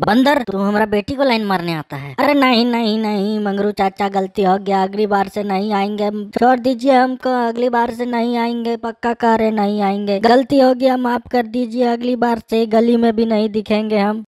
बंदर तू हमारा बेटी को लाइन मारने आता है अरे नहीं नहीं नहीं मंगरू चाचा गलती हो गया अगली बार से नहीं आएंगे छोड़ दीजिए हमको अगली बार से नहीं आएंगे पक्का कह रहे नहीं आएंगे गलती हो गया माफ कर दीजिए अगली बार से गली में भी नहीं दिखेंगे हम